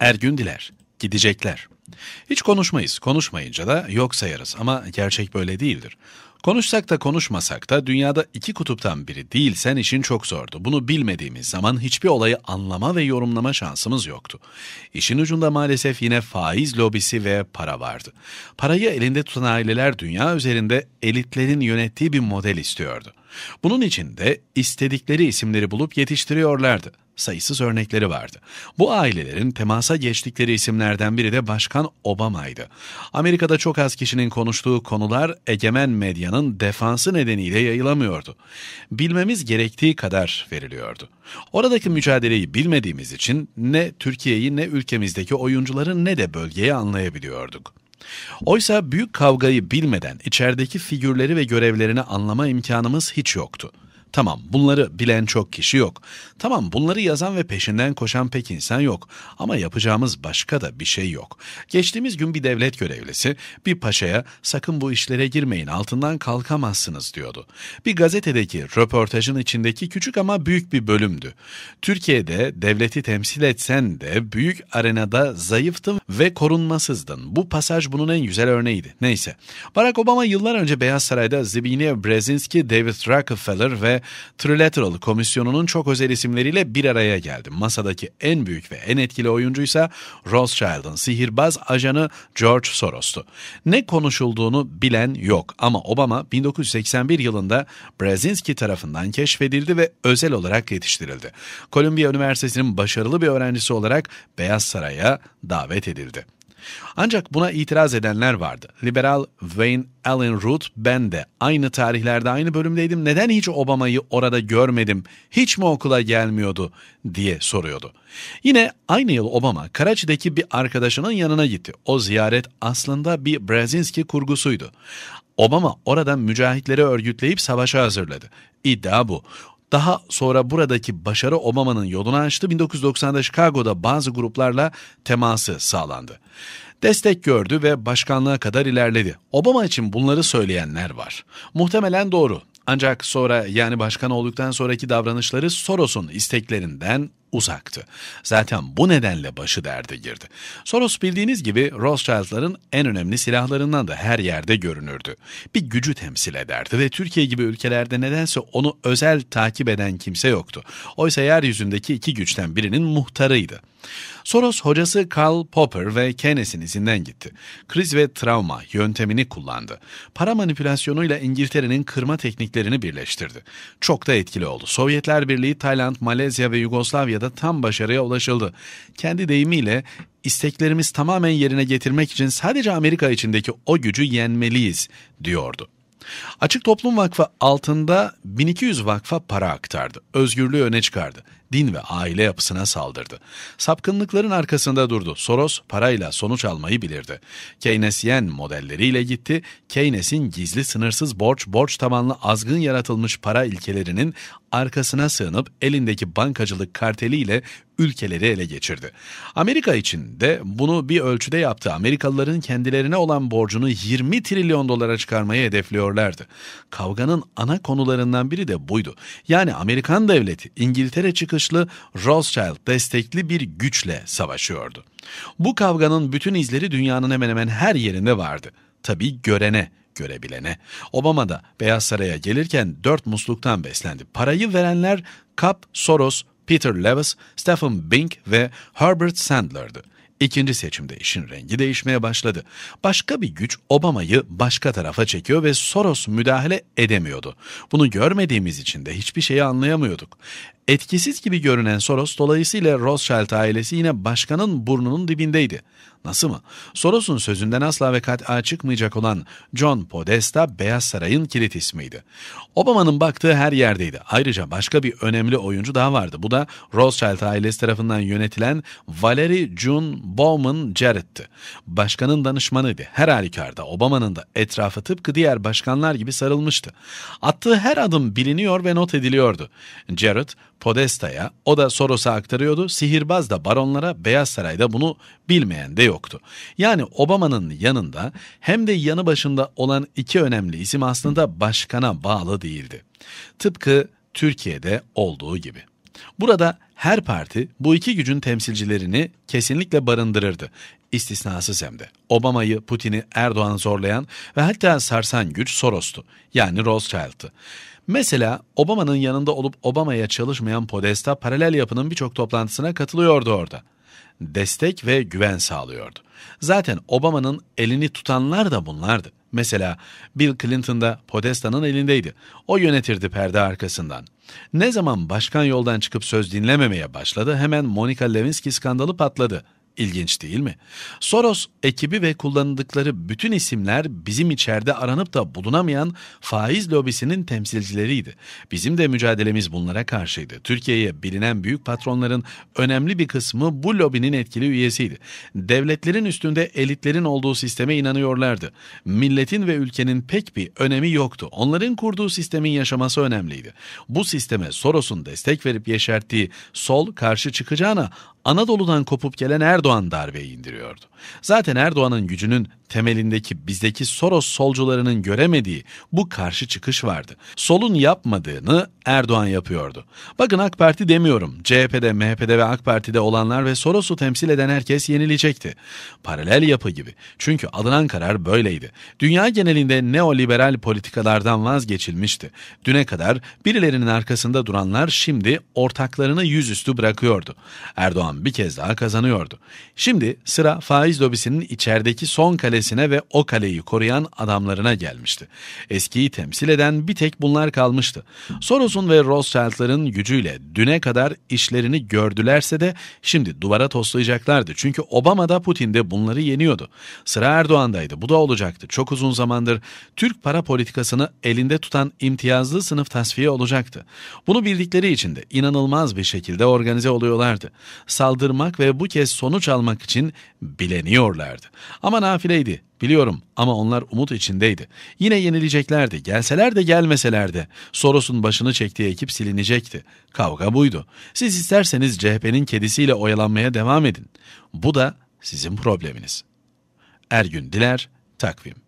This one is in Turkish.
Ergün Diler. Gidecekler. Hiç konuşmayız. Konuşmayınca da yok sayarız ama gerçek böyle değildir. Konuşsak da konuşmasak da dünyada iki kutuptan biri değilsen işin çok zordu. Bunu bilmediğimiz zaman hiçbir olayı anlama ve yorumlama şansımız yoktu. İşin ucunda maalesef yine faiz lobisi ve para vardı. Parayı elinde tutan aileler dünya üzerinde elitlerin yönettiği bir model istiyordu. Bunun için de istedikleri isimleri bulup yetiştiriyorlardı. Sayısız örnekleri vardı. Bu ailelerin temasa geçtikleri isimlerden biri de Başkan Obama'ydı. Amerika'da çok az kişinin konuştuğu konular egemen medyanın defansı nedeniyle yayılamıyordu. Bilmemiz gerektiği kadar veriliyordu. Oradaki mücadeleyi bilmediğimiz için ne Türkiye'yi ne ülkemizdeki oyuncuları ne de bölgeyi anlayabiliyorduk. Oysa büyük kavgayı bilmeden içerideki figürleri ve görevlerini anlama imkanımız hiç yoktu. Tamam bunları bilen çok kişi yok. Tamam bunları yazan ve peşinden koşan pek insan yok. Ama yapacağımız başka da bir şey yok. Geçtiğimiz gün bir devlet görevlisi bir paşaya sakın bu işlere girmeyin altından kalkamazsınız diyordu. Bir gazetedeki röportajın içindeki küçük ama büyük bir bölümdü. Türkiye'de devleti temsil etsen de büyük arenada zayıftın ve korunmasızdın. Bu pasaj bunun en güzel örneğiydi. Neyse. Barack Obama yıllar önce Beyaz Saray'da Zbigniew Brzezinski, David Rockefeller ve Trilateral komisyonunun çok özel isimleriyle bir araya geldi. Masadaki en büyük ve en etkili oyuncuysa Rothschild'ın sihirbaz ajanı George Soros'tu. Ne konuşulduğunu bilen yok ama Obama 1981 yılında Brzezinski tarafından keşfedildi ve özel olarak yetiştirildi. Columbia Üniversitesi'nin başarılı bir öğrencisi olarak Beyaz Saray'a davet edildi. Ancak buna itiraz edenler vardı. Liberal Wayne Allen Root, ben de aynı tarihlerde aynı bölümdeydim. Neden hiç Obama'yı orada görmedim? Hiç mi okula gelmiyordu? diye soruyordu. Yine aynı yıl Obama Karaçi'deki bir arkadaşının yanına gitti. O ziyaret aslında bir Brezinski kurgusuydu. Obama orada mücahitleri örgütleyip savaşa hazırladı. İddia bu. Daha sonra buradaki başarı Obama'nın yolunu açtı. 1990'da Chicago'da bazı gruplarla teması sağlandı. Destek gördü ve başkanlığa kadar ilerledi. Obama için bunları söyleyenler var. Muhtemelen doğru. Ancak sonra yani başkan olduktan sonraki davranışları Soros'un isteklerinden uzaktı. Zaten bu nedenle başı derde girdi. Soros bildiğiniz gibi Rothschild'ların en önemli silahlarından da her yerde görünürdü. Bir gücü temsil ederdi ve Türkiye gibi ülkelerde nedense onu özel takip eden kimse yoktu. Oysa yeryüzündeki iki güçten birinin muhtarıydı. Soros hocası Karl Popper ve Keynes'in izinden gitti. Kriz ve travma yöntemini kullandı. Para manipülasyonuyla İngiltere'nin kırma tekniklerini birleştirdi. Çok da etkili oldu. Sovyetler Birliği, Tayland, Malezya ve Yugoslavya ya da tam başarıya ulaşıldı. Kendi deyimiyle isteklerimiz tamamen yerine getirmek için sadece Amerika içindeki o gücü yenmeliyiz diyordu. Açık Toplum Vakfı altında 1200 vakfa para aktardı. Özgürlüğü öne çıkardı din ve aile yapısına saldırdı. Sapkınlıkların arkasında durdu. Soros parayla sonuç almayı bilirdi. Keynesyen modelleriyle gitti. Keynes'in gizli sınırsız borç, borç tabanlı azgın yaratılmış para ilkelerinin arkasına sığınıp elindeki bankacılık karteliyle ülkeleri ele geçirdi. Amerika için de bunu bir ölçüde yaptı. Amerikalıların kendilerine olan borcunu 20 trilyon dolara çıkarmayı hedefliyorlardı. Kavganın ana konularından biri de buydu. Yani Amerikan devleti İngiltere çıkışı çıkışlı Rothschild destekli bir güçle savaşıyordu. Bu kavganın bütün izleri dünyanın hemen hemen her yerinde vardı. Tabii görene görebilene. Obama da Beyaz Saray'a gelirken dört musluktan beslendi. Parayı verenler Cap Soros, Peter Lewis, Stephen Bink ve Herbert Sandler'dı. İkinci seçimde işin rengi değişmeye başladı. Başka bir güç Obama'yı başka tarafa çekiyor ve Soros müdahale edemiyordu. Bunu görmediğimiz için de hiçbir şeyi anlayamıyorduk. Etkisiz gibi görünen Soros dolayısıyla Rothschild ailesi yine başkanın burnunun dibindeydi. Nasıl mı? Soros'un sözünden asla ve kat'a çıkmayacak olan John Podesta Beyaz Saray'ın kilit ismiydi. Obama'nın baktığı her yerdeydi. Ayrıca başka bir önemli oyuncu daha vardı. Bu da Rothschild ailesi tarafından yönetilen Valerie June Bowman Jarrett'ti. Başkanın danışmanıydı. Her halükarda Obama'nın da etrafı tıpkı diğer başkanlar gibi sarılmıştı. Attığı her adım biliniyor ve not ediliyordu. Jarrett, Podesta'ya, o da Soros'a aktarıyordu. Sihirbaz da baronlara, Beyaz Saray'da bunu bilmeyen de yoktu. Yani Obama'nın yanında hem de yanı başında olan iki önemli isim aslında başkana bağlı değildi. Tıpkı Türkiye'de olduğu gibi. Burada her parti bu iki gücün temsilcilerini kesinlikle barındırırdı istisnasız hem de. Obama'yı, Putin'i, Erdoğan'ı zorlayan ve hatta sarsan güç Soros'tu. Yani Rothschild'tı. Mesela Obama'nın yanında olup Obama'ya çalışmayan Podesta paralel yapının birçok toplantısına katılıyordu orada. Destek ve güven sağlıyordu. Zaten Obama'nın elini tutanlar da bunlardı. Mesela Bill Clinton da Podesta'nın elindeydi. O yönetirdi perde arkasından. Ne zaman başkan yoldan çıkıp söz dinlememeye başladı hemen Monica Lewinsky skandalı patladı.'' İlginç değil mi? Soros ekibi ve kullanıldıkları bütün isimler bizim içeride aranıp da bulunamayan faiz lobisinin temsilcileriydi. Bizim de mücadelemiz bunlara karşıydı. Türkiye'ye bilinen büyük patronların önemli bir kısmı bu lobinin etkili üyesiydi. Devletlerin üstünde elitlerin olduğu sisteme inanıyorlardı. Milletin ve ülkenin pek bir önemi yoktu. Onların kurduğu sistemin yaşaması önemliydi. Bu sisteme Soros'un destek verip yeşerttiği sol karşı çıkacağına Anadolu'dan kopup gelen Erdoğan Erdoğan darbeyi indiriyordu. Zaten Erdoğan'ın gücünün temelindeki bizdeki Soros solcularının göremediği bu karşı çıkış vardı. Solun yapmadığını Erdoğan yapıyordu. Bakın AK Parti demiyorum. CHP'de, MHP'de ve AK Parti'de olanlar ve Soros'u temsil eden herkes yenilecekti. Paralel yapı gibi. Çünkü alınan karar böyleydi. Dünya genelinde neoliberal politikalardan vazgeçilmişti. Düne kadar birilerinin arkasında duranlar şimdi ortaklarını yüzüstü bırakıyordu. Erdoğan bir kez daha kazanıyordu. Şimdi sıra faiz lobisinin içerideki son kalesine ve o kaleyi koruyan adamlarına gelmişti. Eskiyi temsil eden bir tek bunlar kalmıştı. Soros'un ve Rothschild'ların gücüyle düne kadar işlerini gördülerse de şimdi duvara toslayacaklardı. Çünkü Obama da Putin de bunları yeniyordu. Sıra Erdoğan'daydı. Bu da olacaktı. Çok uzun zamandır Türk para politikasını elinde tutan imtiyazlı sınıf tasfiye olacaktı. Bunu bildikleri için de inanılmaz bir şekilde organize oluyorlardı. Saldırmak ve bu kez sonu sonuç almak için bileniyorlardı. Ama nafileydi biliyorum ama onlar umut içindeydi. Yine yenileceklerdi gelseler de gelmeseler de. Soros'un başını çektiği ekip silinecekti. Kavga buydu. Siz isterseniz CHP'nin kedisiyle oyalanmaya devam edin. Bu da sizin probleminiz. Ergün Diler, Takvim